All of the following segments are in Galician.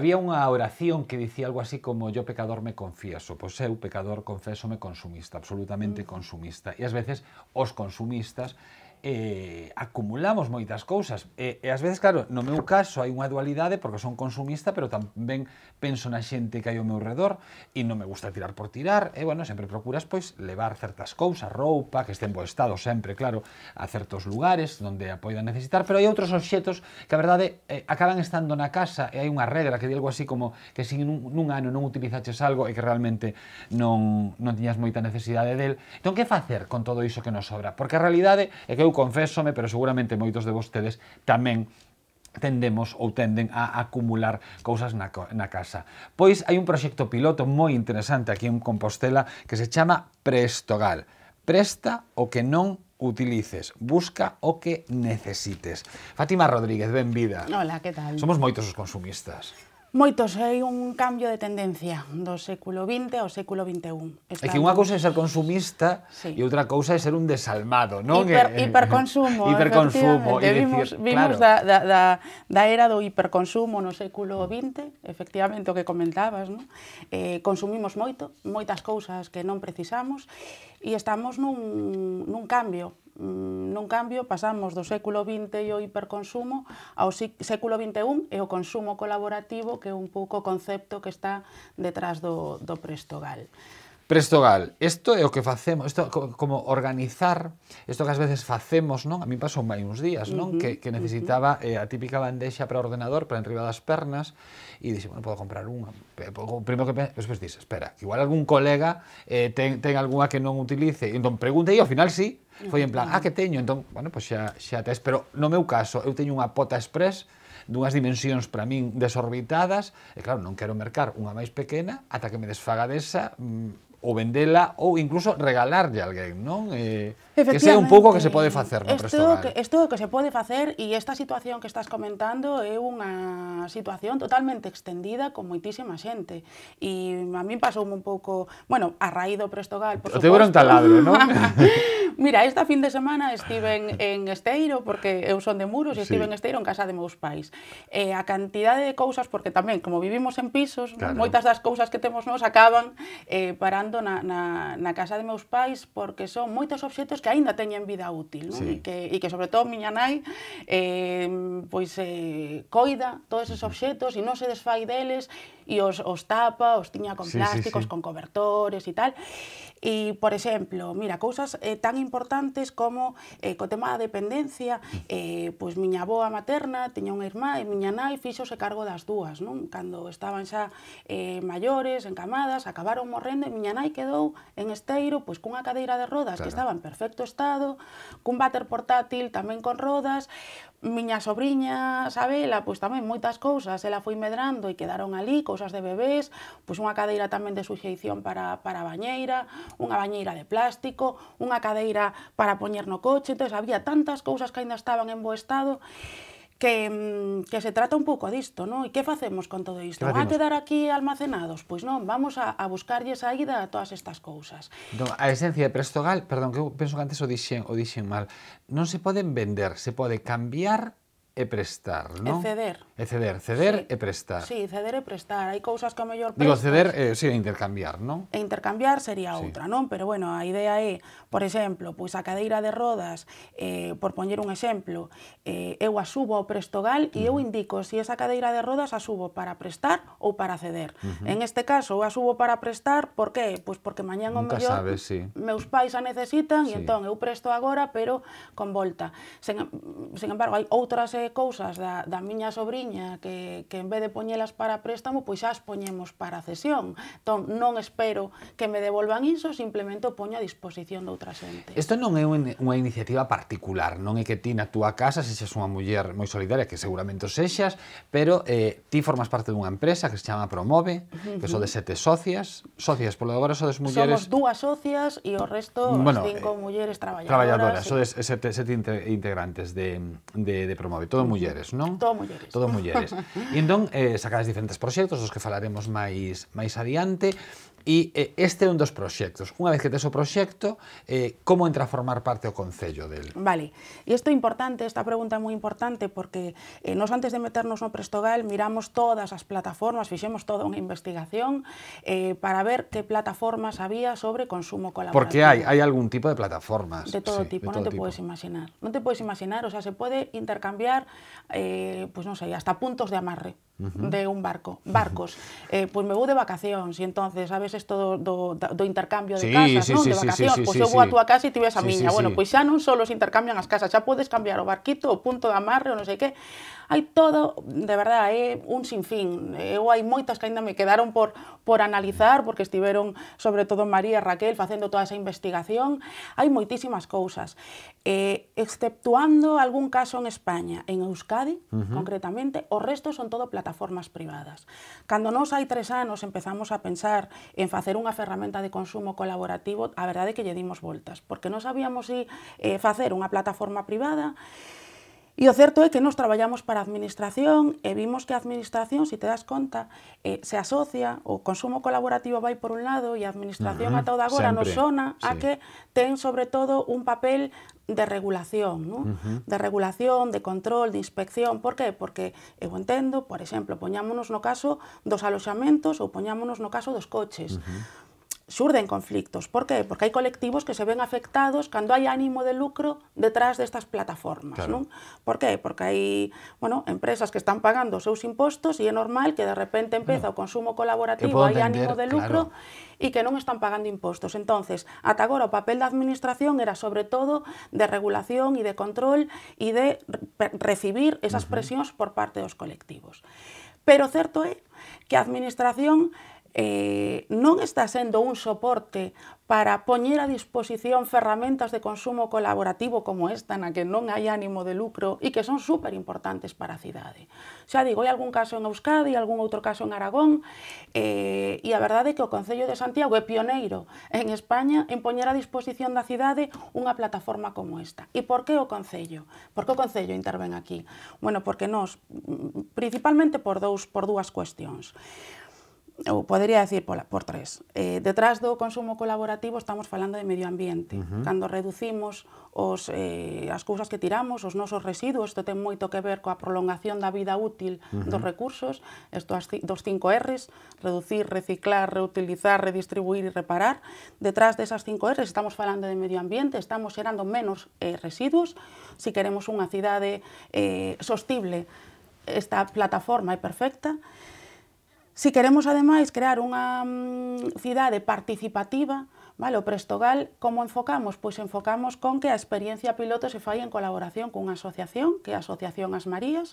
Había unha oración que dicía algo así como yo pecador me confieso, pois eu pecador confeso me consumista, absolutamente mm. consumista. E ás veces os consumistas eh, acumulamos moitas cousas. E, e ás veces, claro, no meu caso hai unha dualidade porque son consumista, pero tamén penso na xente que hai ao meu redor e non me gusta tirar por tirar, e, bueno, sempre procuras, pois, levar certas cousas, roupa, que estén bo estado sempre, claro, a certos lugares onde a poida necesitar, pero hai outros obxetos que, a verdade, eh, acaban estando na casa e hai unha regra que di algo así como que se nun, nun ano non utilizaches algo e que realmente non, non tiñas moita necesidade del. Entón, que facer con todo iso que nos sobra? Porque a realidade é que eu confésome, pero seguramente moitos de vostedes tamén tendemos ou tenden a acumular cousas na, na casa. Pois hai un proxecto piloto moi interesante aquí en Compostela que se chama Prestogal. Presta o que non utilices, busca o que necesites. Fátima Rodríguez, benvida. Hola, que tal? Somos moitos os consumistas. Moitos, hai un cambio de tendencia do século XX ao século XXI. Estamos... é que unha cousa é ser consumista sí. e outra cousa é ser un desalmado, non? Hiper, eh, eh, hiperconsumo, hiperconsumo e dicir, vimos, vimos claro. da, da, da, da era do hiperconsumo no século XX, efectivamente o que comentabas, non? Eh, consumimos moito, moitas cousas que non precisamos e estamos nun, nun cambio Mm, non cambio, pasamos do século XX e o hiperconsumo ao século XXI e o consumo colaborativo, que é un pouco o concepto que está detrás do, do Prestogal. Prestogal, isto é o que facemos, isto como organizar, isto que ás veces facemos, non? A mí pasou máis uns días, non? Uh -huh, que, que necesitaba uh -huh. eh, a típica bandexa para ordenador, para enriba das pernas, e dixe, bueno, podo comprar unha. primeiro que pensei, pues, pues, espera, igual algún colega eh, ten, ten algunha que non utilice, entón preguntei, e ao final sí, foi en plan, ah, que teño, entón, bueno, pois pues xa, xa tes, pero no meu caso, eu teño unha pota express, dunhas dimensións para min desorbitadas, e claro, non quero mercar unha máis pequena ata que me desfaga desa mm, ou vendela ou incluso regalarlle a alguén, non? Eh, que sea un pouco que se pode facer no isto que, isto que se pode facer e esta situación que estás comentando é unha situación totalmente extendida con moitísima xente e a mí pasou un pouco, bueno, a raíz do Prestogal, por suposto. O un taladro, non? Mira, esta fin de semana estive en Esteiro porque eu son de Muros e estive sí. en Esteiro en casa de meus pais. Eh, a cantidade de cousas porque tamén como vivimos en pisos, claro. moitas das cousas que temos nos acaban eh, parando guardando na, na, na casa de meus pais porque son moitos obxetos que aínda teñen vida útil, non? Sí. E, que, e que sobre todo miña nai eh, pois eh, coida todos esos obxetos e non se desfai deles e os, os tapa, os tiña con sí, plásticos, sí, sí. con cobertores e tal. E, por exemplo, mira, cousas eh, tan importantes como eh, co tema da dependencia, eh, pois miña aboa materna tiña unha irmá e miña nai fixose cargo das dúas, non? Cando estaban xa eh, maiores, encamadas, acabaron morrendo e miña nai quedou en esteiro pois cunha cadeira de rodas claro. que estaba en perfecto estado, cun váter portátil tamén con rodas, miña sobrinha, sabe, pois tamén moitas cousas, ela foi medrando e quedaron ali cousas de bebés, pois unha cadeira tamén de suxeición para, para a bañeira, unha bañeira de plástico, unha cadeira para poñer no coche, entón, había tantas cousas que aínda estaban en bo estado, que, mm, que se trata un pouco disto, non? E que facemos con todo isto? Van a quedar aquí almacenados? Pois non, vamos a, a buscarlles a ida a todas estas cousas. No, a esencia de Prestogal, perdón, que eu penso que antes o dixen, o dixen mal, non se poden vender, se pode cambiar e prestar, non? E ceder. E ceder, ceder sí. e prestar. Sí, ceder e prestar. Hai cousas que a mellor prestas. Digo, ceder, eh, sí, intercambiar, non? E intercambiar sería sí. outra, non? Pero, bueno, a idea é, por exemplo, pois a cadeira de rodas, eh, por poñer un exemplo, eh, eu a subo ao prestogal e uh -huh. eu indico se si esa cadeira de rodas a subo para prestar ou para ceder. Uh -huh. En este caso, eu a subo para prestar, por qué? Pois porque mañan o mellor sabe, sí. meus pais a necesitan sí. e entón eu presto agora, pero con volta. Sen, sen embargo, hai outras eh, cousas da, da miña sobrinha que, que en vez de poñelas para préstamo, pois xa as poñemos para cesión. Entón, non espero que me devolvan iso, simplemente o poño a disposición de outra xente. Isto non é unha iniciativa particular, non é que ti na túa casa sexas unha muller moi solidaria, que seguramente sexas, pero eh, ti formas parte dunha empresa que se chama Promove, que son de sete socias, socias, polo agora sodes mulleres... Somos dúas socias e o resto bueno, cinco eh, mulleres traballadoras. Traballadoras, sí. sodes sete, sete integrantes de, de, de Promove todo mulleres, non? Todo mulleres. Todo mulleres. e entón, eh, sacades diferentes proxectos, dos que falaremos máis, máis adiante, E eh, este é un dos proxectos. Unha vez que tes o proxecto, eh, como entra a formar parte o Concello del? Vale, e isto é importante, esta pregunta é moi importante, porque eh, nos antes de meternos no Prestogal miramos todas as plataformas, fixemos toda unha investigación eh, para ver que plataformas había sobre consumo colaborativo. Porque hai, hai algún tipo de plataformas. De todo sí, tipo, de non te tipo. podes imaginar. Non te podes imaginar, o sea, se pode intercambiar, eh, pues pois non sei, hasta puntos de amarre. -huh. de un barco, barcos. Eh, pois me vou de vacacións e entonces, sabes isto do, do, do intercambio de sí, casas, sí, non? Sí, de vacacións, sí, sí, pois sí, eu vou sí. a túa casa e ti ves a sí, miña. Sí, bueno, sí. pois xa non só os intercambian as casas, xa podes cambiar o barquito, o punto de amarre, ou non sei que hai todo, de verdade, eh, é un sinfín. Eu eh, hai moitas que aínda me quedaron por, por analizar, porque estiveron, sobre todo María e Raquel, facendo toda esa investigación. Hai moitísimas cousas. Eh, exceptuando algún caso en España, en Euskadi, uh -huh. concretamente, o resto son todo plataformas privadas. Cando nos hai tres anos empezamos a pensar en facer unha ferramenta de consumo colaborativo, a verdade é que lle dimos voltas, porque non sabíamos si eh, facer unha plataforma privada, E o certo é que nos traballamos para a administración e vimos que a administración, se te das conta, eh, se asocia, o consumo colaborativo vai por un lado e a administración uh -huh, ata o de agora sempre, nos sona sí. a que ten sobre todo un papel de regulación, ¿no? uh -huh. de regulación, de control, de inspección. Por qué? Porque eu entendo, por exemplo, poñámonos no caso dos aloxamentos ou poñámonos no caso dos coches. Uh -huh surden conflictos. Por qué? Porque hai colectivos que se ven afectados cando hai ánimo de lucro detrás destas plataformas, claro. non? Por qué? Porque hai, bueno, empresas que están pagando os seus impostos e é normal que de repente empeza bueno, o consumo colaborativo, hai ánimo de lucro claro. e que non están pagando impostos. Entonces, ata agora o papel da administración era sobre todo de regulación e de control e de re recibir esas uh -huh. presións por parte dos colectivos. Pero certo é que a administración eh, non está sendo un soporte para poñer a disposición ferramentas de consumo colaborativo como esta na que non hai ánimo de lucro e que son super importantes para a cidade. Xa digo, hai algún caso en Euskadi, algún outro caso en Aragón eh, e a verdade é que o Concello de Santiago é pioneiro en España en poñer a disposición da cidade unha plataforma como esta. E por que o Concello? Por que o Concello interven aquí? Bueno, porque nós, mm, principalmente por dous por dúas cuestións ou podería decir pola, por tres. Eh, detrás do consumo colaborativo estamos falando de medio ambiente. Uh -huh. Cando reducimos os, eh, as cousas que tiramos, os nosos residuos, isto ten moito que ver coa prolongación da vida útil uh -huh. dos recursos, isto as, dos 5 Rs, reducir, reciclar, reutilizar, redistribuir e reparar. Detrás desas 5 Rs estamos falando de medio ambiente, estamos xerando menos eh, residuos, si queremos unha cidade eh, sostible, esta plataforma é perfecta, Si queremos ademais crear unha um, cidade participativa, Vale, o Prestogal, como enfocamos? Pois enfocamos con que a experiencia piloto se fai en colaboración cunha asociación, que é a Asociación As Marías,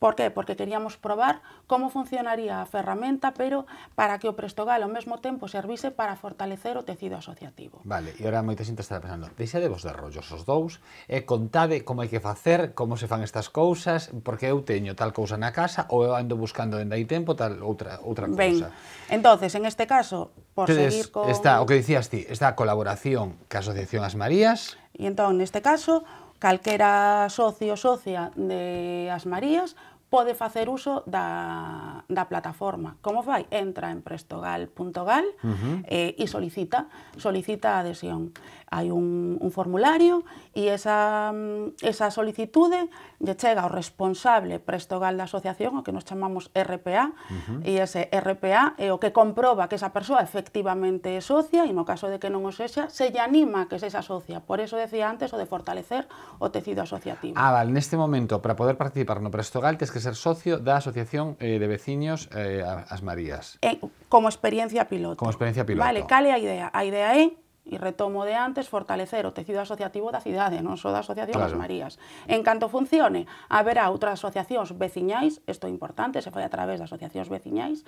Por que? Porque queríamos probar como funcionaría a ferramenta, pero para que o Prestogal ao mesmo tempo servise para fortalecer o tecido asociativo. Vale, e ora moita xente está pensando, deixa de rollos os dous, e eh, contade como hai que facer, como se fan estas cousas, porque eu teño tal cousa na casa ou eu ando buscando dende aí tempo tal outra outra cousa. Ben, entonces, en este caso, por Entonces, seguir con... Está, o que dicías ti, esta colaboración que a Asociación As Marías... E entón, neste caso, calquera socio socia de As Marías pode facer uso da, da plataforma. Como fai? Entra en prestogal.gal uh -huh. eh, e solicita, solicita a adhesión hai un, un formulario e esa, esa solicitude lle chega ao responsable prestogal da asociación, o que nos chamamos RPA, uh -huh. e ese RPA é o que comproba que esa persoa efectivamente é socia e no caso de que non o sexa, se lle anima que sexa socia. Por eso decía antes o de fortalecer o tecido asociativo. Ah, vale, neste momento, para poder participar no prestogal, tens que ser socio da Asociación eh, de Veciños eh, As Marías. Eh, como experiencia piloto. Como experiencia piloto. Vale, cale a idea? A idea é e retomo de antes, fortalecer o tecido asociativo da cidade, non só da Asociación claro. das Marías. En canto funcione, haberá outras asociacións veciñais, isto é importante, se foi a través das asociacións veciñais,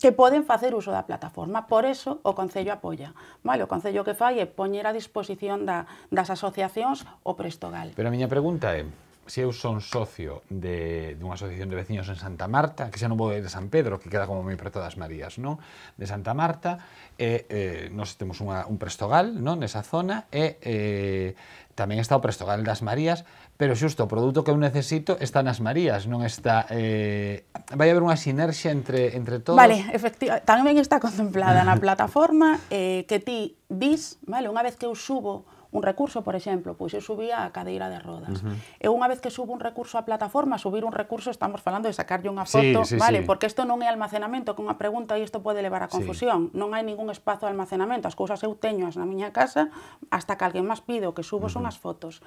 que poden facer uso da plataforma. Por eso o Concello apoia. Vale, o Concello que fai é poñer a disposición da, das asociacións o Prestogal. Pero a miña pregunta é, se eu son socio de, dunha asociación de veciños en Santa Marta, que xa non vou de San Pedro, que queda como moi preto das Marías, non? De Santa Marta, e, eh, nos temos unha, un prestogal, non? Nesa zona, e eh, tamén está o prestogal das Marías, pero xusto o produto que eu necesito está nas Marías, non está... Eh, vai haber unha sinerxia entre, entre todos. Vale, efectiva, tamén está contemplada na plataforma eh, que ti dis, vale, unha vez que eu subo un recurso, por exemplo, pois eu subía a cadeira de rodas. Uh -huh. E unha vez que subo un recurso á plataforma, subir un recurso estamos falando de sacarlle unha foto, sí, sí, vale, sí. porque isto non é almacenamento, que unha pregunta e isto pode levar a confusión. Sí. Non hai ningún espazo de almacenamento, as cousas eu teño as na miña casa hasta que alguén máis pido que subo son as fotos.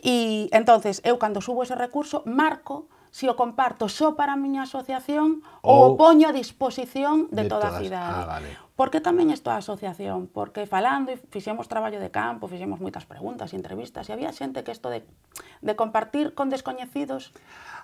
E entonces eu cando subo ese recurso marco se o comparto só para a miña asociación ou, ou o poño a disposición de, de toda todas. a cidade. Ah, vale. Por que tamén esta asociación? Porque falando e fixemos traballo de campo, fixemos moitas preguntas e entrevistas, e había xente que isto de, de compartir con descoñecidos...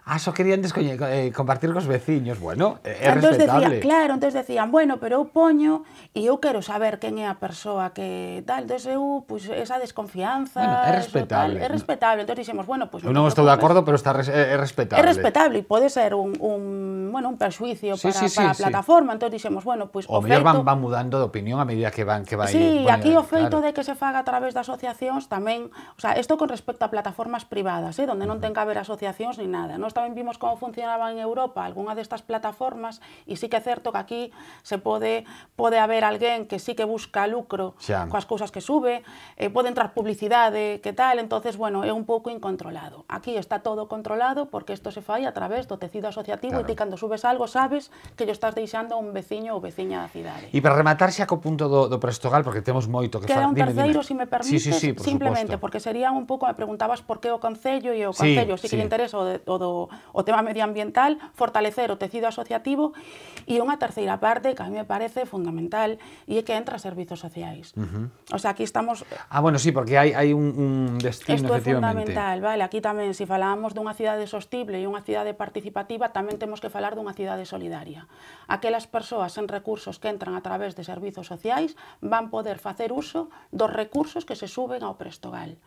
Ah, só querían eh, compartir cos veciños, bueno, é eh, entonces respetable. Decía, claro, entonces decían, bueno, pero eu poño e eu quero saber quen é a persoa que tal, entón eu, pues, esa desconfianza... Bueno, é respetable. Tal, é respetable, entonces dixemos, bueno, pues... Eu non estou de acordo, pero está res, é, respetable. É respetable e pode ser un, un, bueno, un perxuicio sí, para, sí, sí, para a sí. plataforma, entonces dixemos, bueno, pues... O, o mellor van, van mudando de opinión a medida que van que vai. Sí, bueno, aquí o feito claro. de que se faga a través de asociacións tamén, o sea, isto con respecto a plataformas privadas, eh, onde non ten que haber asociacións ni nada. Nós tamén vimos como funcionaba en Europa algunha destas plataformas e sí que é certo que aquí se pode pode haber alguén que sí que busca lucro xa. coas cousas que sube, eh, pode entrar publicidade, que tal, entonces bueno, é un pouco incontrolado. Aquí está todo controlado porque isto se fai a través do tecido asociativo claro. e ti cando subes algo sabes que yo estás deixando a un veciño ou veciña da cidade. E para Para rematar xa co punto do, do Prestogal, porque temos moito que falar. Queda un terceiro, se si me permites, sí, sí, sí, por simplemente, supuesto. porque sería un pouco, me preguntabas por que o Concello e o Concello, sí, si sí. que interesa o, de, o, do, o tema medioambiental, fortalecer o tecido asociativo, e unha terceira parte que a mí me parece fundamental, e é que entra servizos sociais. Uh -huh. O sea, aquí estamos... Ah, bueno, sí, porque hai, hai un, un destino, Esto efectivamente. Isto é fundamental, vale, aquí tamén, se si falábamos dunha cidade sostible e unha cidade participativa, tamén temos que falar dunha cidade solidaria. Aquelas persoas en recursos que entran a través través de servizos sociais, van poder facer uso dos recursos que se suben ao Prestogal.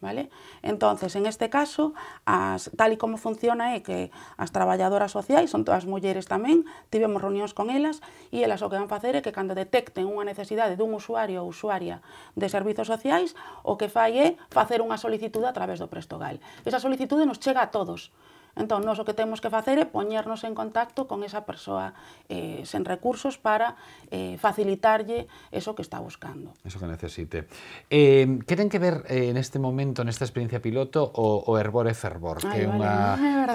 Vale? Entonces, en este caso, as, tal e como funciona é que as traballadoras sociais, son todas mulleres tamén, tivemos reunións con elas e elas o que van facer é que cando detecten unha necesidade dun usuario ou usuaria de servizos sociais, o que fai é facer unha solicitude a través do Prestogal. Esa solicitude nos chega a todos, Entón, nós o que temos que facer é poñernos en contacto con esa persoa eh, sen recursos para eh, facilitarlle eso que está buscando. Eso que necesite. Eh, que ten que ver eh, en este momento, nesta experiencia piloto, o, o Herbor e Fervor, Ay, que, é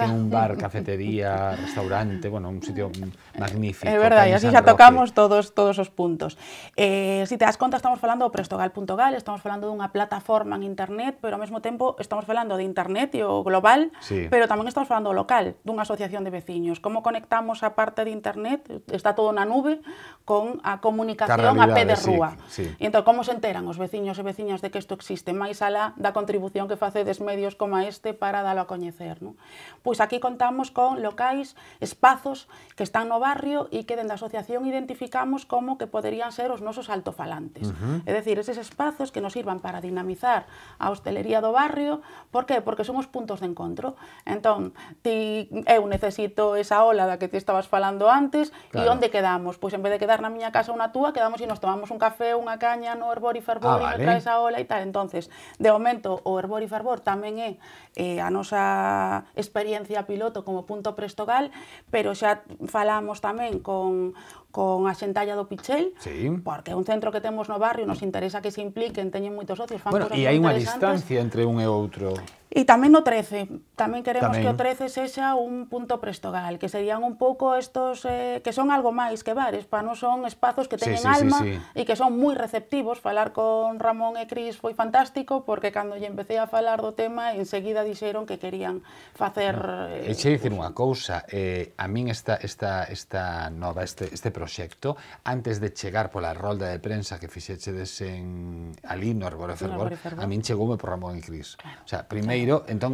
que un bar, cafetería, restaurante, bueno, un sitio magnífico. É verdade, así xa tocamos todos, todos os puntos. Eh, si te das conta, estamos falando do prestogal.gal, estamos falando dunha plataforma en internet, pero ao mesmo tempo estamos falando de internet e o global, sí. pero tamén estamos estamos falando local, dunha asociación de veciños, como conectamos a parte de internet, está todo na nube, con a comunicación a pé de rúa. Sí, sí. entón, como se enteran os veciños e veciñas de que isto existe, máis alá da contribución que facedes medios como este para dalo a coñecer. Non? Pois aquí contamos con locais, espazos que están no barrio e que dende a asociación identificamos como que poderían ser os nosos altofalantes. Uh -huh. É dicir, eses espazos que nos sirvan para dinamizar a hostelería do barrio, por que? Porque son os puntos de encontro. Entón, ti eu necesito esa ola da que ti estabas falando antes claro. e onde quedamos? Pois en vez de quedar na miña casa ou na túa, quedamos e nos tomamos un café, unha caña no Herbor e Fervor ah, e vale. traes ola e tal. Entonces, de momento, o Herbor e Fervor tamén é eh, a nosa experiencia piloto como punto prestogal, pero xa falamos tamén con con a Xentalla do Pichel, sí. porque é un centro que temos no barrio, nos interesa que se impliquen, teñen moitos socios, fan bueno, e hai unha distancia entre un e outro. E tamén no 13, tamén queremos tamén. que o 13 sexa un punto prestogal, que serían un pouco estos, eh, que son algo máis que bares, para non son espazos que teñen sí, sí, alma sí, sí. e que son moi receptivos. Falar con Ramón e Cris foi fantástico, porque cando lle empecé a falar do tema, enseguida dixeron que querían facer... No. Eh, e che dicir unha cousa, eh, a min esta, esta, esta nova, este, este proceso proxecto antes de chegar pola rolda de prensa que fixechedes en ali no Arbore Fervor, a min chegoume por Ramón e Cris. Claro, o sea, primeiro, claro. entón,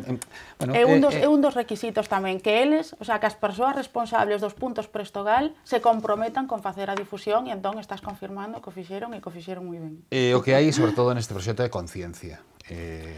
bueno, é un eh, dos eh, é un dos requisitos tamén que eles, o sea, que as persoas responsables dos puntos Prestogal se comprometan con facer a difusión e entón estás confirmando que o fixeron e que o fixeron moi ben. Eh, o que hai sobre todo neste proxecto de conciencia. Eh...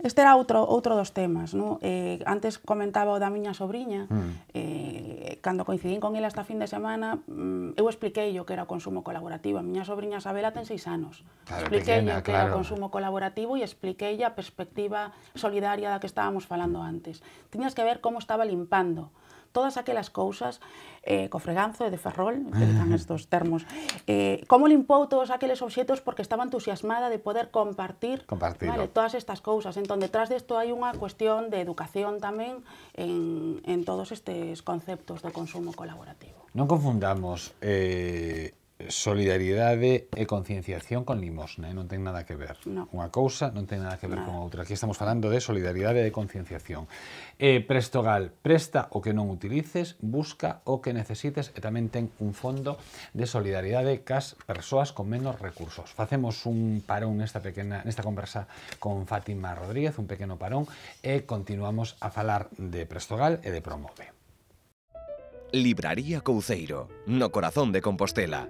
Este era outro, outro dos temas. No? Eh, antes comentaba o da miña sobrinha, mm. eh, cando coincidín con ela esta fin de semana, mm, eu expliquei o que era o consumo colaborativo. A miña sobrinha Isabela ten seis anos. Claro, expliquei pequena, o que claro. era o consumo colaborativo e expliquei a perspectiva solidaria da que estábamos falando antes. Tiñas que ver como estaba limpando todas aquellas cosas, eh, cofreganzo e de ferrol, estos termos. Eh, como limpó todos aquellos objetos porque estaba entusiasmada de poder compartir todas estas cosas. Entonces detrás de esto hay una cuestión de educación también en, todos estos conceptos de consumo colaborativo. No confundamos eh, solidariedade e concienciación con limosna, eh? non ten nada que ver. No. Unha cousa non ten nada que ver nada. con outra. Aquí estamos falando de solidaridade e concienciación. Eh, Prestogal, presta o que non utilices, busca o que necesites e tamén ten un fondo de solidaridade cas persoas con menos recursos. Facemos un parón nesta pequena nesta conversa con Fátima Rodríguez, un pequeno parón, e continuamos a falar de Prestogal e de Promove. Libraría Couceiro, no corazón de Compostela,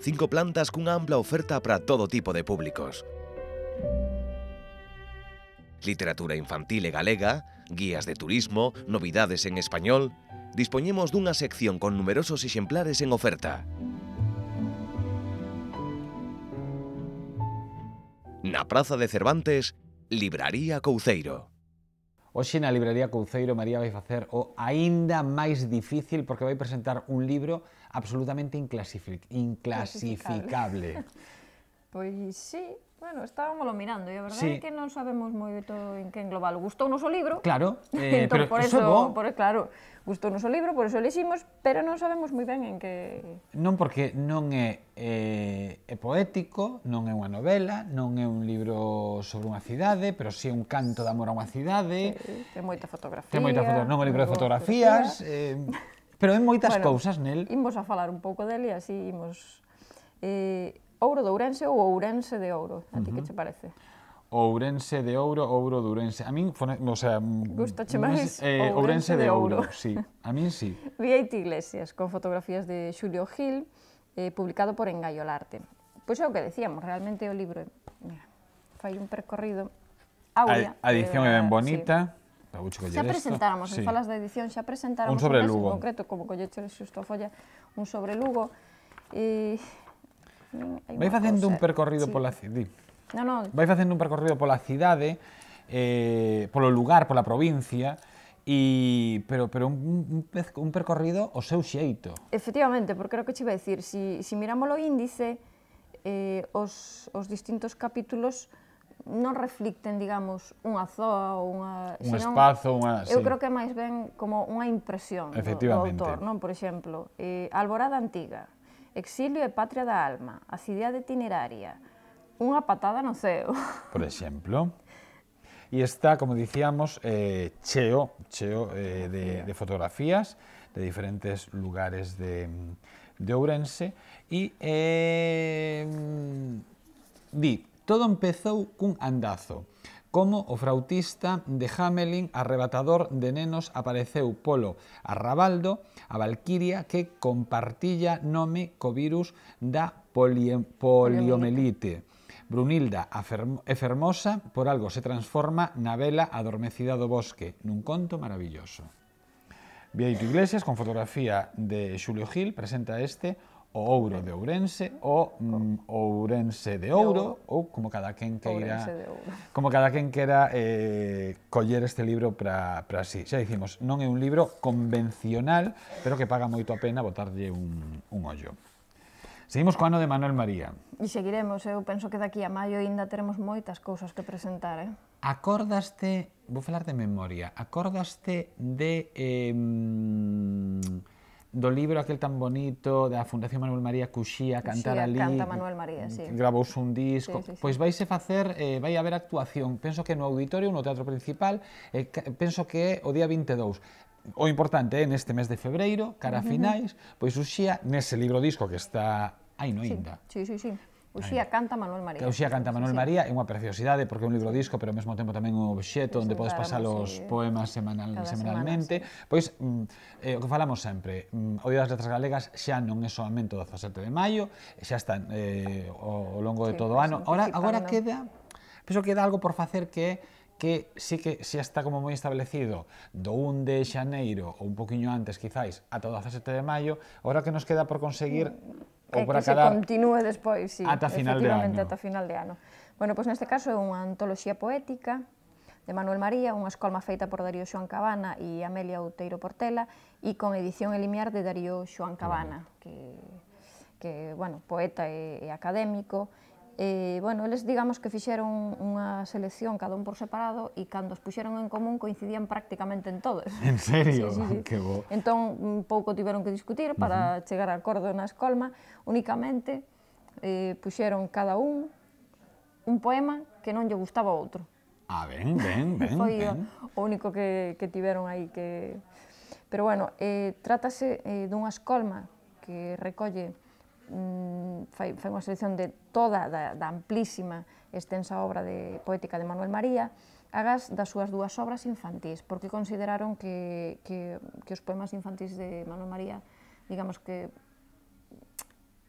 Cinco plantas cunha ampla oferta para todo tipo de públicos. Literatura infantil e galega, guías de turismo, novidades en español... Dispoñemos dunha sección con numerosos exemplares en oferta. Na Praza de Cervantes, Libraría Couceiro. Hoxe na Libraría Couceiro María vai facer o aínda máis difícil porque vai presentar un libro absolutamente inclasific inclasificable. Pois sí, bueno, estábamos lo mirando, e a verdade sí. é que non sabemos moi todo en que englobar. Gustou o libro. Claro. Eh, entón, pero por eso, bo... por, claro, gustou o libro, por eso eliximos, pero non sabemos moi ben en que... Non, porque non é, é, eh, é poético, non é unha novela, non é un libro sobre unha cidade, pero sí é un canto de amor a unha cidade. Sí, ten moita fotografía. Ten moita fotografía, non é un libro de fotografías. fotografías. Eh, Pero en moitas bueno, cousas, Nel. Imos a falar un pouco dele, así imos... Eh, Ouro de Ourense ou Ourense de Ouro? A ti uh -huh. que che parece? Ourense de Ouro, Ouro de Ourense. A min, o sea... Gustache máis eh, Ourense, Ourense de, de Ouro. Ouro. Sí, a min sí. Vieite Iglesias, con fotografías de Xulio Gil, eh, publicado por Engaiolarte. Pois é o que decíamos, realmente o libro... Mira, fai un percorrido... Aurea, a edición eh, é ben bonita. Sí Xa presentáramos, sí. falas da edición, xa presentáramos un sobre Lugo. en concreto, como colleche xusto folla, un sobre Lugo. E... Mm, Vai facendo cosa. un percorrido sí. pola cidade. No, no. Vai facendo un percorrido pola cidade, eh, polo lugar, pola provincia, e pero pero un, un, percorrido o seu xeito. Efectivamente, porque era o que che iba a decir, si, si miramos o índice, eh, os, os distintos capítulos non reflicten, digamos, unha zoa ou unha... Un senón, espazo, unha... Eu sí. creo que é máis ben como unha impresión do, do autor, non? Por exemplo, eh, Alborada Antiga, Exilio e Patria da Alma, A cidade itineraria, Unha patada no ceo. Por exemplo. E está, como dicíamos, eh, cheo, cheo eh, de, de fotografías de diferentes lugares de, de Ourense e eh, di Todo empezou cun andazo como o frautista de Hamelin arrebatador de nenos apareceu polo Arrabaldo, a Valquiria que compartilla nome co virus da poliomelite. Brunilda é fermosa, por algo se transforma na vela adormecida do bosque, nun conto maravilloso. Vieito Iglesias, con fotografía de Xulio Gil, presenta este o Ouro de Ourense o mm, Ourense de Ouro ou como cada quen queira como cada quen queira eh, coller este libro para para si. Sí. Xa dicimos, non é un libro convencional, pero que paga moito a pena botarlle un, un ollo. Seguimos co ano de Manuel María. E seguiremos, eu penso que daqui a maio aínda teremos moitas cousas que presentar, eh? Acordaste, vou falar de memoria, acordaste de eh, do libro aquel tan bonito da Fundación Manuel María Cuxía, Cantar sí, ali, canta Manuel María, sí. Mm, grabouse un disco, sí, sí, sí. pois vais a facer, eh, vai haber actuación, penso que no auditorio, no teatro principal, eh, penso que é o día 22 o importante é eh, neste mes de febreiro, cara a finais, pois Uxía, nese libro disco que está aí no sí, Sí, sí, sí. Uxía canta Manuel María. Uxía canta Manuel sí, María, é unha preciosidade porque é un libro disco, pero ao mesmo tempo tamén un obxeto sí, onde podes pasar os sí. poemas semanal, semanalmente. Semana, sí. Pois, mm, eh, o que falamos sempre, mm, o Día das Letras Galegas xa non é soamente o 17 de maio, xa está eh, ao longo de todo o ano. Ahora, agora queda, penso que queda algo por facer que que sí que xa está como moi establecido do 1 de xaneiro ou un poquinho antes quizáis ata o 17 de maio, ahora que nos queda por conseguir Eh, que, que se continúe despois, sí, ata final de ano. ata final de ano. Bueno, pois pues neste caso é unha antoloxía poética de Manuel María, unha escolma feita por Darío Xoan Cabana e Amelia Outeiro Portela e con edición Elimiar de Darío Xoan Cabana, que, que bueno, poeta e, e académico, E, bueno, eles digamos que fixeron unha selección cada un por separado e cando os puxeron en común coincidían prácticamente en todos. En serio? Sí, sí, sí. Que bo. Entón, un pouco tiveron que discutir para uh -huh. chegar a acordo na escolma. Únicamente, eh, puxeron cada un un poema que non lle gustaba ao outro. Ah, ben, ben, ben. Foi ben. o único que, que tiveron aí que... Pero bueno, eh, trátase eh, dunha escolma que recolle Mm, fai, fai unha selección de toda, da, da amplísima extensa obra de poética de Manuel María, agas das súas dúas obras infantís, porque consideraron que, que, que os poemas infantís de Manuel María, digamos que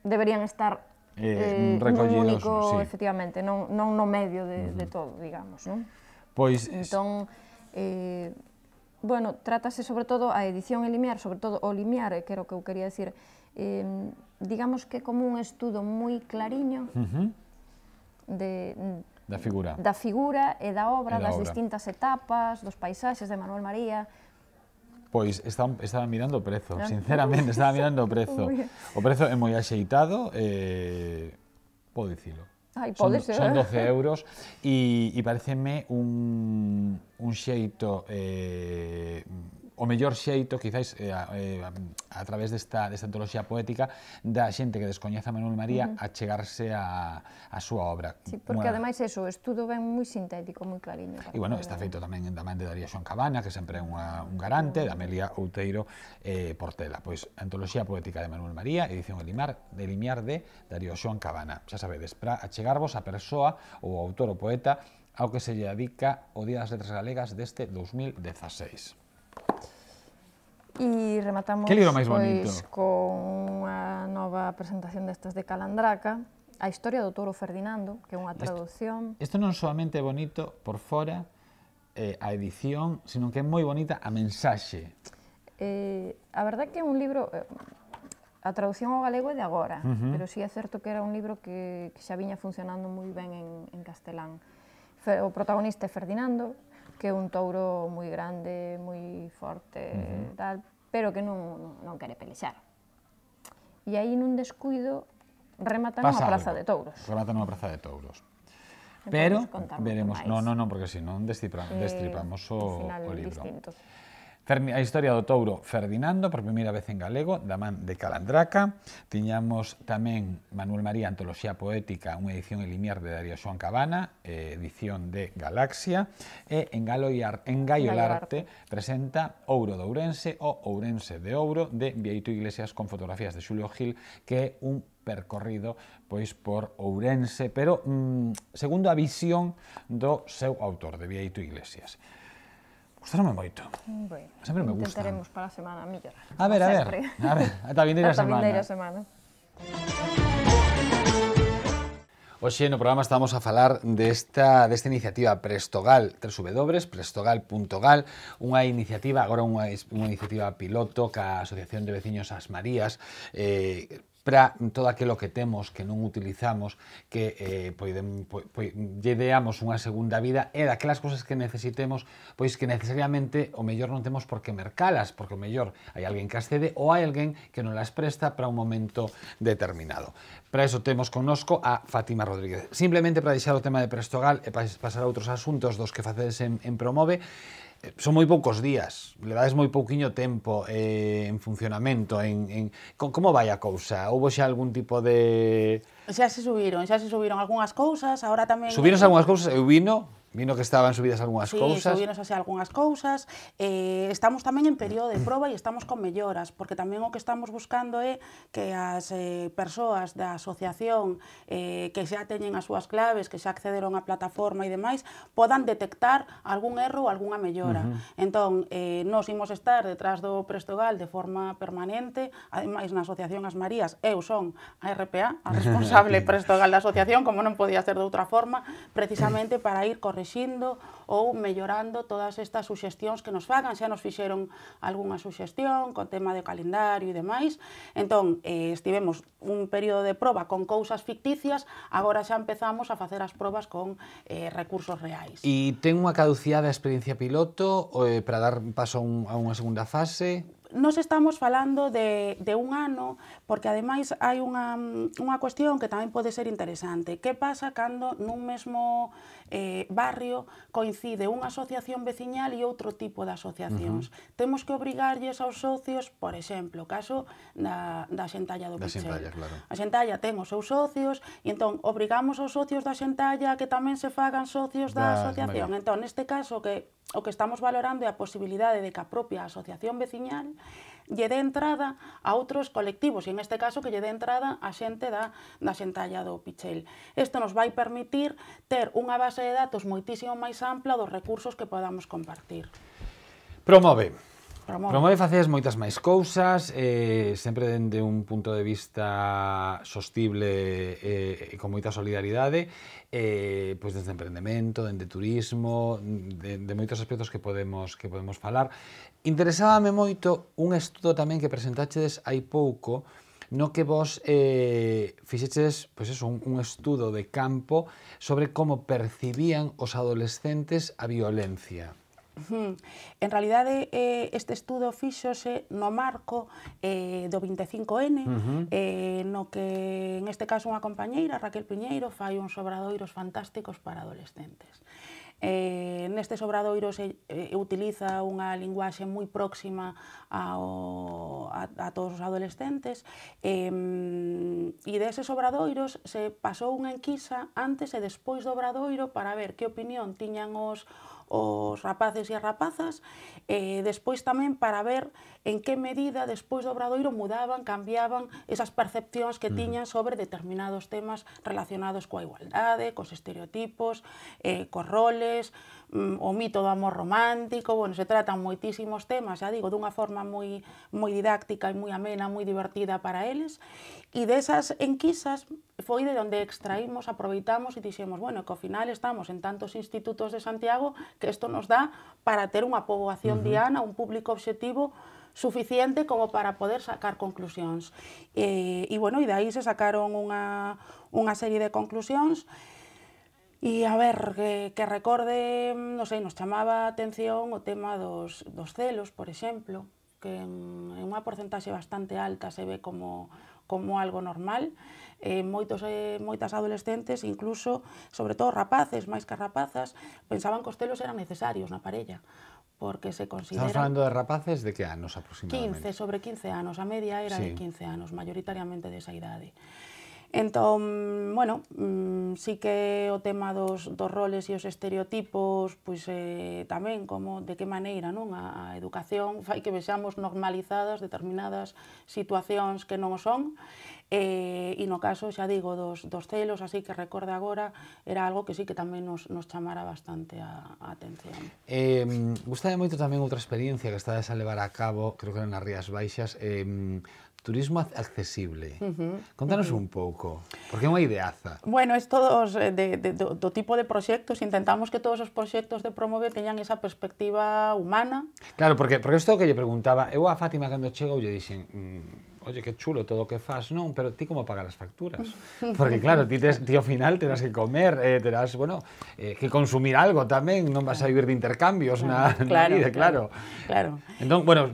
deberían estar eh, eh, nun único, sí. efectivamente, non, non no medio de, uh -huh. de todo, digamos. Non? Pois... Entón, eh, bueno, trátase sobre todo a edición e limiar, sobre todo o limiar, eh, que era o que eu quería decir, eh, digamos que como un estudo moi clariño uh -huh. de, da figura da figura e da obra, e da das obra. distintas etapas, dos paisaxes de Manuel María, Pois estaba, estaba mirando o prezo, ah. sinceramente, estaba mirando o prezo. O prezo é moi axeitado, eh, podo dicilo. Ai, pode son, ser. Eh. son 12 euros e, e pareceme un, un xeito eh, o mellor xeito, quizáis, eh, a, eh, a través desta, desta antoloxía poética, da xente que descoñeza a Manuel María uh -huh. a chegarse a, a súa obra. Sí, porque Una... ademais eso, estudo ben moi sintético, moi clariño. E, bueno, está feito tamén en man de Daría Xoan Cabana, que sempre é unha, un garante, uh -huh. da Amelia Outeiro eh, Portela. Pois, antoloxía poética de Manuel María, edición de Limar, de Limiar de Darío Xoan Cabana. Xa sabedes, para achegarvos a persoa ou autor ou poeta ao que se lle dedica o Día das Letras Galegas deste 2016. E rematamos que libro máis bonito? Pois, con unha nova presentación destas de Calandraca, A historia do touro Ferdinando, que é unha traducción... Isto non solamente é bonito por fora eh, a edición, sino que é moi bonita a mensaxe. Eh, a verdad que é un libro... Eh, a traducción ao galego é de agora, uh -huh. pero si sí é certo que era un libro que, que xa viña funcionando moi ben en, en castelán. Fer, o protagonista é Ferdinando, que é un touro moi grande, moi forte, uh -huh. tal, pero que non, non quere pelexar. E aí nun descuido rematan Pasa a Praza algo. de Touros. Rematan a Praza de Touros. pero veremos, non, non, non, porque si non destripamos, eh, destripamos o, o libro. Distinto. A historia do touro Ferdinando, por primeira vez en galego, da man de Calandraca. Tiñamos tamén Manuel María, Antoloxía Poética, unha edición en limiar de Darío Xoan Cabana, eh, edición de Galaxia. E en, Galo Ar en Gallo Arte presenta Ouro de Ourense ou Ourense de Ouro de Vieito Iglesias con fotografías de Xulio Gil, que é un percorrido pois por Ourense, pero mm, segundo a visión do seu autor, de Vieito Iglesias. Gustáronme moito. Bueno, sempre me gusta. Intentaremos para a semana mellorar. A ver, a ver. A ver, ata vindeira semana. Ata vindeira semana. Oxe, no programa estamos a falar desta, desta iniciativa Prestogal, www.prestogal.gal, unha iniciativa, agora unha, unha iniciativa piloto ca Asociación de Veciños As Marías, eh, para todo aquilo que temos, que non utilizamos, que eh, poidem, po, po, lle deamos unha segunda vida, e daquelas cousas que necesitemos, pois que necesariamente o mellor non temos por que mercalas, porque o mellor hai alguén que as cede ou hai alguén que non las presta para un momento determinado. Para eso temos connosco a Fátima Rodríguez. Simplemente para deixar o tema de Prestogal e para pasar a outros asuntos dos que facedes en, en Promove, son moi poucos días, le dades moi pouquiño tempo eh, en funcionamento, en, en como vai a cousa? Houbo xa algún tipo de... Xa se subiron, xa se subiron algunhas cousas, agora tamén... Subironse algunhas cousas, eu vino, Vino que estaban subidas algunhas sí, cousas. Sí, subidas algunhas cousas. Eh, estamos tamén en período de proba e estamos con melloras, porque tamén o que estamos buscando é que as eh, persoas da asociación eh, que xa teñen as súas claves, que xa accederon á plataforma e demais, podan detectar algún erro ou algunha mellora. Uh -huh. Entón, eh, nos imos estar detrás do Prestogal de forma permanente, ademais na Asociación As Marías, eu son a RPA, a responsable Prestogal da asociación, como non podía ser de outra forma, precisamente para ir correndo corrixindo ou mellorando todas estas suxestións que nos fagan, xa nos fixeron algunha suxestión co tema de calendario e demais. Entón, eh, estivemos un período de proba con cousas ficticias, agora xa empezamos a facer as probas con eh, recursos reais. E ten unha caducidade a experiencia piloto eh, para dar paso a, un, a unha segunda fase? nos estamos falando de, de un ano, porque ademais hai unha, mm, unha cuestión que tamén pode ser interesante. Que pasa cando nun mesmo eh, barrio coincide unha asociación veciñal e outro tipo de asociacións. Uh -huh. Temos que obrigarlles aos socios, por exemplo, caso da, da Xentalla do da Pichel. Xentalla, claro. A Xentalla ten os seus socios e entón obrigamos aos socios da Xentalla que tamén se fagan socios da, da asociación. Entón, neste caso que o que estamos valorando é a posibilidade de que a propia asociación veciñal lle dé entrada a outros colectivos, e en este caso que lle dé entrada a xente da, da xentalla do Pichel. Isto nos vai permitir ter unha base de datos moitísimo máis ampla dos recursos que podamos compartir. Promove promove. Promove facedes moitas máis cousas, eh, sempre dende un punto de vista sostible eh, con moita solidaridade, eh, pois desde emprendemento, dende turismo, de, de moitos aspectos que podemos que podemos falar. Interesábame moito un estudo tamén que presentachedes hai pouco, no que vos eh, fixeches pues pois eso, un, un estudo de campo sobre como percibían os adolescentes a violencia. En realidade, eh, este estudo fíxose no marco eh, do 25N, uh -huh. eh, no que, en este caso, unha compañeira, Raquel Piñeiro, fai uns obradoiros fantásticos para adolescentes. Eh, nestes obradoiros se eh, eh, utiliza unha linguaxe moi próxima ao, a, a todos os adolescentes eh, e deses obradoiros se pasou unha enquisa antes e despois do obradoiro para ver que opinión tiñan os, os rapaces e as rapazas, e despois tamén para ver en que medida despois do Obradoiro mudaban, cambiaban esas percepcións que tiñan sobre determinados temas relacionados coa igualdade, cos estereotipos, eh, cos roles, mm, o mito do amor romántico, bueno, se tratan moitísimos temas, xa digo, dunha forma moi, moi didáctica e moi amena, moi divertida para eles, e desas enquisas foi de onde extraímos, aproveitamos e dixemos, bueno, que ao final estamos en tantos institutos de Santiago que isto nos dá para ter unha poboación uh -huh. diana, un público obxectivo suficiente como para poder sacar conclusións. E, e bueno, e dai se sacaron unha, unha serie de conclusións E a ver, que, que recorde, non sei, nos chamaba a atención o tema dos, dos celos, por exemplo, que en, en unha porcentaxe bastante alta se ve como, como algo normal eh, moitos, eh, moitas adolescentes, incluso, sobre todo rapaces, máis que rapazas, pensaban que os telos eran necesarios na parella porque se considera... Estamos falando de rapaces de que anos aproximadamente? 15, sobre 15 anos, a media era sí. de 15 anos, maioritariamente esa idade. Entón, bueno, mm, sí que o tema dos, dos roles e os estereotipos, pois eh, tamén como de que maneira non a, a educación fai que vexamos normalizadas determinadas situacións que non o son, eh, e no caso, xa digo, dos, dos celos, así que recorda agora, era algo que sí que tamén nos, nos chamara bastante a, a atención. Eh, gustame moito tamén outra experiencia que estades a levar a cabo, creo que era nas Rías Baixas, eh, turismo accesible. Uh -huh, Contanos uh -huh. un pouco, porque é unha ideaza. Bueno, é todos eh, de, de, do, do tipo de proxectos, intentamos que todos os proxectos de Promove teñan esa perspectiva humana. Claro, porque porque isto que lle preguntaba, eu a Fátima cando chegou lle dixen, mm, oye, qué chulo todo, que faz, no, pero ti cómo pagas las facturas. Porque claro, ti tío final tendrás que comer, eh, tendrás, bueno, eh, que consumir algo también, no vas a vivir de intercambios, nada, claro, claro, Entonces, bueno,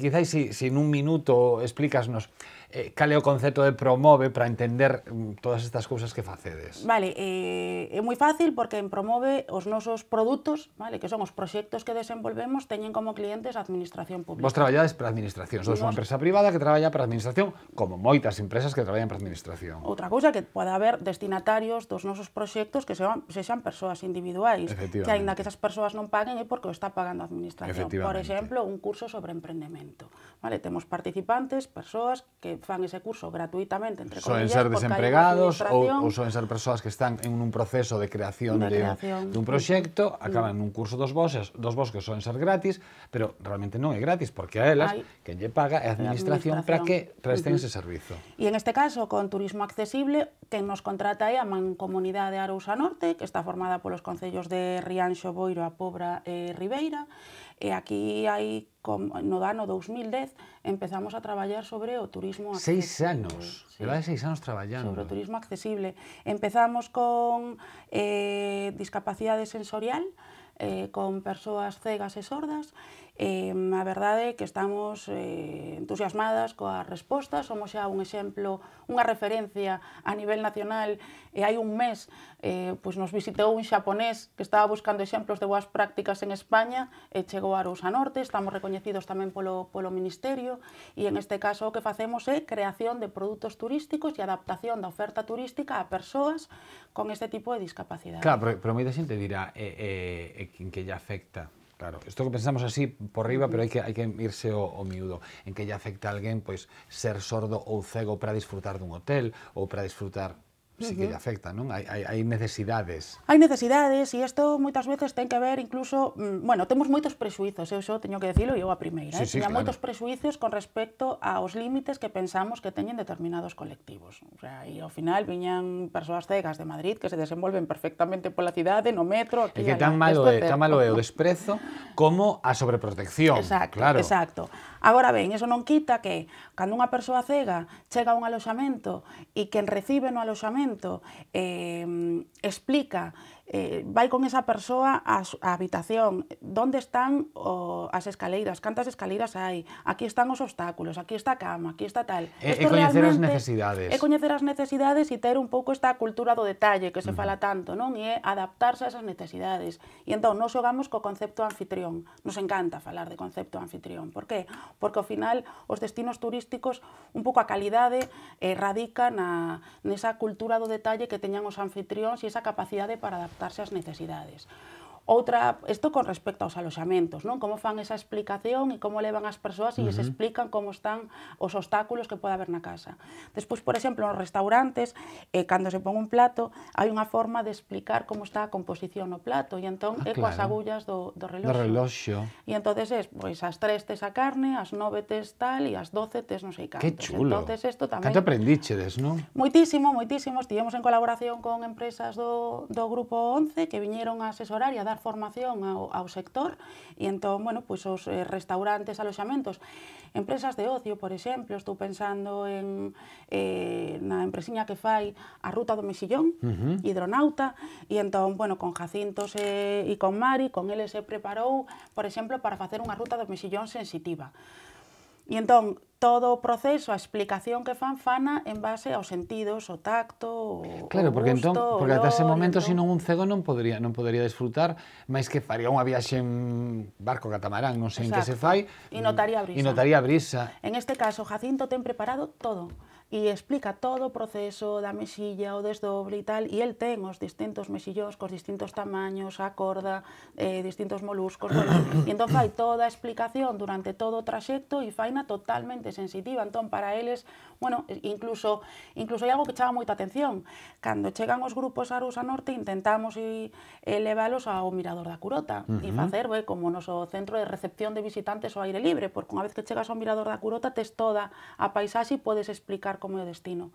quizás si, si en un minuto explicasnos eh, cal é o concepto de Promove para entender mm, todas estas cousas que facedes? Vale, eh, é moi fácil porque en Promove os nosos produtos, vale, que son os proxectos que desenvolvemos, teñen como clientes a Administración Pública. Vos traballades para Administración, sois unha empresa privada que traballa para a Administración, como moitas empresas que traballan para Administración. Outra cousa que pode haber destinatarios dos nosos proxectos que sean, sexan persoas individuais, que aínda que esas persoas non paguen é porque o está pagando a Administración. Por exemplo, un curso sobre emprendemento. Vale, temos participantes, persoas que fan ese curso gratuitamente, entre comillas. Soen ser desempregados ou, ou soen ser persoas que están en un proceso de creación, de, de creación. dun proxecto, mm. acaban mm. nun curso dos bosques, dos bosques soen ser gratis, pero realmente non é gratis, porque a elas, Ay, quen lle paga é a administración, administración. para que presten uh -huh. ese servizo. E en este caso, con Turismo Accesible, quen nos contrata é a Mancomunidade Arousa Norte, que está formada polos concellos de Rianxo, Boiro, a Pobra e eh, Ribeira, E aquí hai, con no ano 2010, empezamos a traballar sobre o turismo accesible. Seis anos, sí. levades seis anos traballando. Sobre o turismo accesible. Empezamos con eh, discapacidade sensorial, eh, con persoas cegas e sordas, Eh, a verdade é que estamos eh, entusiasmadas coa resposta, somos xa un exemplo, unha referencia a nivel nacional e hai un mes eh, pois nos visitou un xaponés que estaba buscando exemplos de boas prácticas en España e chegou a Arousa Norte, estamos recoñecidos tamén polo, polo Ministerio e en este caso o que facemos é creación de produtos turísticos e adaptación da oferta turística a persoas con este tipo de discapacidade. Claro, pero, pero moita xente dirá eh, eh, que lle afecta Claro, isto que pensamos así por riba, pero hai que, hai que irse o, o miúdo, en que lle afecta a alguén pois, ser sordo ou cego para disfrutar dun hotel ou para disfrutar sí que lle afecta, non? Hai, hai, hai necesidades. Hai necesidades e isto moitas veces ten que ver incluso, mm, bueno, temos moitos presuizos, eu xo teño que decirlo eu a primeira, sí, eh? sí, claro. moitos presuizos con respecto aos límites que pensamos que teñen determinados colectivos. O sea, e ao final viñan persoas cegas de Madrid que se desenvolven perfectamente pola cidade, no metro, aquí, E que tan malo é, tan malo é o desprezo como a sobreprotección. Exacto, claro. exacto. Agora ben, eso non quita que cando unha persoa cega chega a un aloxamento e quen recibe no aloxamento eh, explica eh, vai con esa persoa á, habitación, donde están o, as escaleiras, cantas escaleiras hai, aquí están os obstáculos, aquí está a cama, aquí está tal. E, e coñecer as necesidades. E coñecer as necesidades e ter un pouco esta cultura do detalle que se uh -huh. fala tanto, non? E é adaptarse a esas necesidades. E entón, nos xogamos co concepto anfitrión. Nos encanta falar de concepto anfitrión. Por qué? Porque ao final os destinos turísticos un pouco a calidade eh, radica na, nesa cultura do detalle que teñan os anfitrións e esa capacidade para adaptarse adaptarse necesidades. Outra, isto con respecto aos aloxamentos, non? Como fan esa explicación e como levan as persoas e uh -huh. les explican como están os obstáculos que pode haber na casa. Despois, por exemplo, nos restaurantes, eh, cando se pon un plato, hai unha forma de explicar como está a composición no plato e entón ah, é claro. coas agullas do, do reloxo. Do reloxo. E entón é, pois, as tres tes a carne, as nove tes tal e as doce tes non sei cantos. Que chulo. Entón, esto tamén... Canto aprendíxedes, non? Moitísimo, moitísimo. Estivemos en colaboración con empresas do, do Grupo 11 que viñeron a asesorar e a dar dar formación ao, ao sector e entón, bueno, pois pues, os eh, restaurantes, aloxamentos, empresas de ocio, por exemplo, estou pensando en eh, na empresiña que fai a Ruta do Mexillón, uh -huh. hidronauta, e entón, bueno, con Jacintos e, eh, e con Mari, con eles se preparou, por exemplo, para facer unha ruta do Mexillón sensitiva. E entón, todo o proceso, a explicación que fan fana en base aos sentidos, o tacto, o Claro, porque entón- gusto, entón, porque ata ese momento entón... senón un cego non podría non podría desfrutar, máis que faría unha viaxe en barco catamarán, non sei Exacto. en que se fai, e notaría a brisa. E notaría a brisa. En este caso, Jacinto ten preparado todo e explica todo o proceso da mexilla, o desdobre e tal, e el ten os distintos mexillós cos distintos tamaños, a corda, eh, distintos moluscos, bueno, e entón fai toda a explicación durante todo o traxecto e faina totalmente sensitiva, entón para eles, bueno, incluso, incluso hai algo que chama moita atención, cando chegan os grupos a Rusa Norte intentamos elevalos eh, ao Mirador da Curota, uh -huh. e facer, ve, eh, como o noso centro de recepción de visitantes ao aire libre, porque unha vez que chegas ao Mirador da Curota tes toda a paisaxe e podes explicar como é o destino.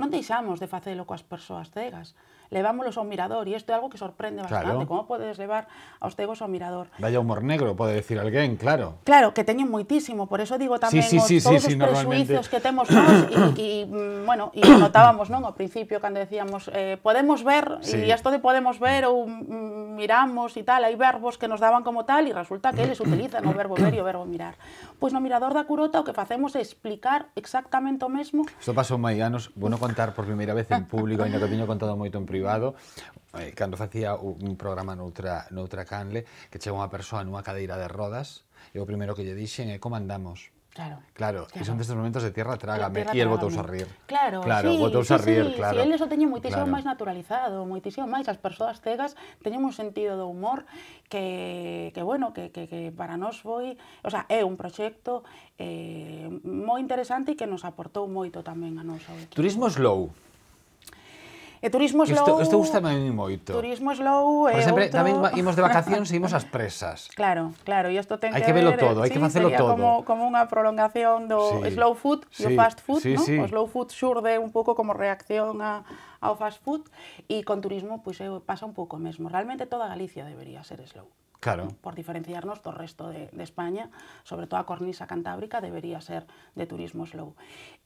Non deixamos de facelo coas persoas cegas, levámoslos a un mirador. Y esto es algo que sorprende bastante. Claro. ¿Cómo llevar a a a un mirador? Vaya humor negro, puede decir alguien... claro. Claro, que teñen muchísimo, por eso digo también... todos que tenemos y ...y... Mm, bueno, y notábamos non ao principio ...cuando decíamos eh, podemos ver, ...y esto de podemos ver ...o... Mm, mm, miramos y tal, ...hay verbos que nos daban como tal ...y resulta que ellos utilizan ...el verbo ver y el verbo mirar. ...pues no mirador da Curota o que hacemos es explicar exactamente lo mismo. Esto pasó en bueno contar por primera vez en público, ainda que tengo contado mucho en privado privado eh, cando facía un programa noutra, noutra canle que chega unha persoa nunha cadeira de rodas e o primeiro que lle dixen é como andamos Claro, claro, claro. son destes momentos de tierra trágame, e el botou a rir. Claro, claro sí, botouse sí, a rir, sí, claro. Sí, eles o teñen moitísimo claro. máis naturalizado, moitísimo máis. As persoas cegas teñen un sentido do humor que, que bueno, que, que, que para nós foi... O sea, é un proxecto eh, moi interesante e que nos aportou moito tamén a nosa. Turismo Slow. E turismo isto, Isto gusta a mí moito. Turismos low Por sempre, outro... tamén imos de vacacións e imos ás presas. Claro, claro, e isto ten hai que, que ver, todo, hai que facelo todo. Como, como unha prolongación do sí, slow food sí, e o fast food, sí, no? sí. O slow food xurde un pouco como reacción a, ao fast food e con turismo pois pues, eh, pasa un pouco mesmo. Realmente toda Galicia debería ser slow. Claro. Por diferenciarnos do resto de, de España, sobre todo a cornisa cantábrica debería ser de turismo slow.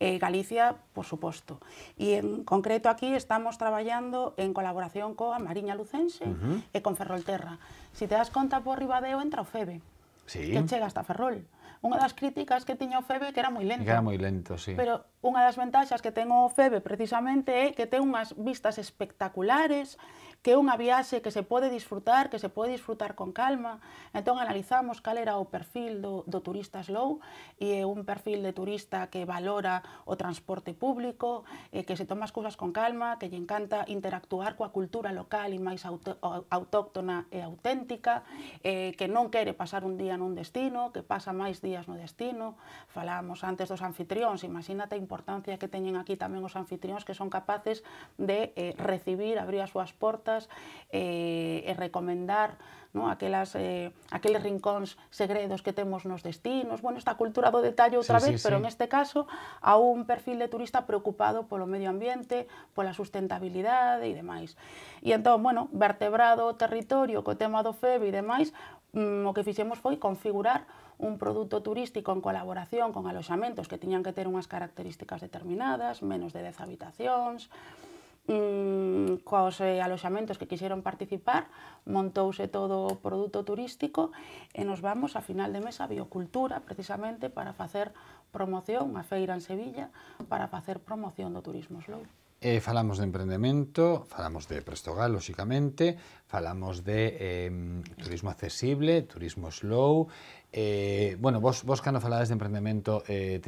Eh, Galicia, por suposto. E en concreto aquí estamos traballando en colaboración coa Mariña Lucense uh -huh. e con Ferrolterra. Si te das conta por Ribadeo entra o Febe, sí. que chega hasta Ferrol. Unha das críticas que tiña o Febe que era moi lento. Que era moi lento, sí. Pero unha das ventaxas que ten o Febe precisamente é que ten unhas vistas espectaculares, que é unha viaxe que se pode disfrutar, que se pode disfrutar con calma. Entón analizamos cal era o perfil do, do turista slow e é un perfil de turista que valora o transporte público, e que se toma as cousas con calma, que lle encanta interactuar coa cultura local e máis auto, autóctona e auténtica, eh, que non quere pasar un día nun destino, que pasa máis días no destino. Falábamos antes dos anfitrións, imagínate a importancia que teñen aquí tamén os anfitrións que son capaces de eh, recibir, abrir as súas portas propostas eh, e recomendar no? aquelas, eh, aqueles rincóns segredos que temos nos destinos, bueno, esta cultura do detalle outra sí, vez, sí, pero sí. neste caso a un perfil de turista preocupado polo medio ambiente, pola sustentabilidade e demais. E entón, bueno, vertebrado o territorio co tema do FEB e demais, mm, o que fixemos foi configurar un produto turístico en colaboración con aloxamentos que tiñan que ter unhas características determinadas, menos de 10 habitacións, mm, eh, aloxamentos que quixeron participar, montouse todo o produto turístico e nos vamos a final de mes a Biocultura, precisamente para facer promoción, a feira en Sevilla, para facer promoción do turismo slow. Eh, falamos de emprendimiento, falamos de Prestogal, lógicamente, falamos de em, turismo accesible, turismo slow. Eh, bueno, vos, vos no falades de emprendimiento, eh,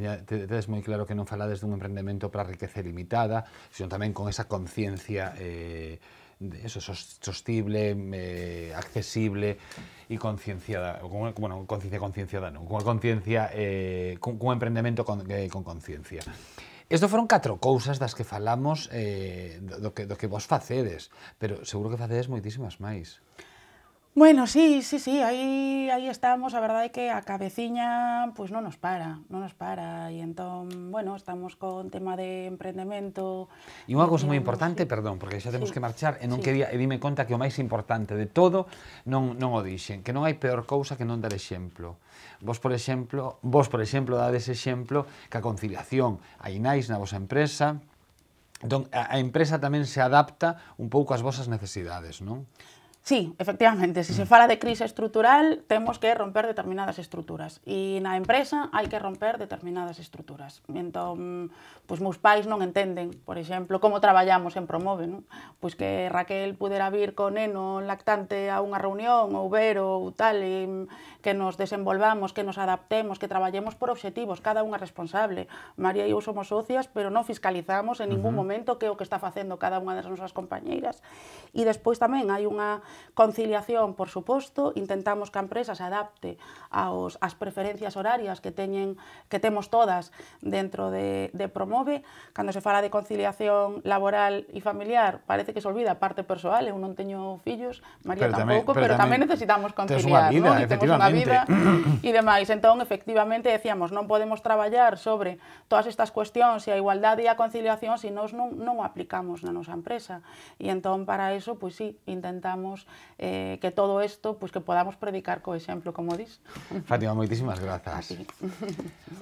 muy claro que no falades un emprendimiento para riqueza limitada, sino también con esa conciencia eh, eso sostible, eh, accesible y e concienciada, bueno, conciencia concienciada no, con conciencia eh, con, con conciencia. Isto foron catro cousas das que falamos eh, do, que, do que vos facedes, pero seguro que facedes moitísimas máis. Bueno, sí, sí, sí, aí, aí estamos, a verdade é que a cabeciña pois non nos para, non nos para e entón, bueno, estamos con tema de emprendemento. E unha cousa moi importante, sí. perdón, porque xa temos sí. que marchar e non sí. quería e dime conta que o máis importante de todo non non o dixen, que non hai peor cousa que non dar exemplo. Vos, por exemplo, vos, por exemplo, dades exemplo que a conciliación hai nais na vosa empresa, Entón, a empresa tamén se adapta un pouco ás vosas necesidades, non? Sí, efectivamente, si se fala de crisis estructural, tenemos que romper determinadas Y en la empresa hay que romper determinadas estructuras. Entón, pues meus pais no entenden, por ejemplo, cómo trabajamos en Promove, Pues que Raquel pudiera vir con neno lactante a una reunión, o ver, o tal, e que nos desenvolvamos, que nos adaptemos, que traballemos por obxectivos, cada unha responsable. María e eu somos socias, pero non fiscalizamos en ningún uh -huh. momento que o que está facendo cada unha das nosas compañeiras. E despois tamén hai unha conciliación, por suposto, intentamos que a empresa se adapte aos, as preferencias horarias que teñen que temos todas dentro de, de Promove. Cando se fala de conciliación laboral e familiar, parece que se olvida a parte persoal, eu non teño fillos, María pero tampouco, tamén, pero, pero tamén, tamén necesitamos conciliar, Tens non? vida, ¿no? efectivamente vida e demais. Entón, efectivamente, decíamos, non podemos traballar sobre todas estas cuestións e a igualdade e a conciliación se nos nós non, non o aplicamos na nosa empresa. E entón, para eso, pois pues, sí, intentamos eh, que todo isto, pois pues, que podamos predicar co exemplo, como dis. Fátima, moitísimas grazas.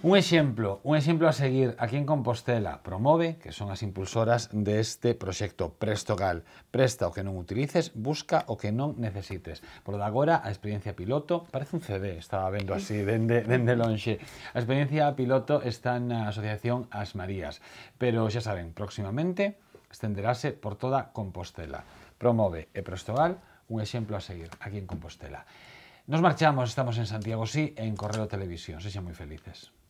Un exemplo, un exemplo a seguir aquí en Compostela, Promove, que son as impulsoras deste de proxecto Prestogal. Presta o que non utilices, busca o que non necesites. Por agora, a experiencia piloto parece un 11B, estaba vendo así dende, dende lonxe. A experiencia piloto está na Asociación As Marías, pero xa saben, próximamente estenderase por toda Compostela. Promove e Prostogal un exemplo a seguir aquí en Compostela. Nos marchamos, estamos en Santiago, sí, en Correo Televisión. Sexan moi felices.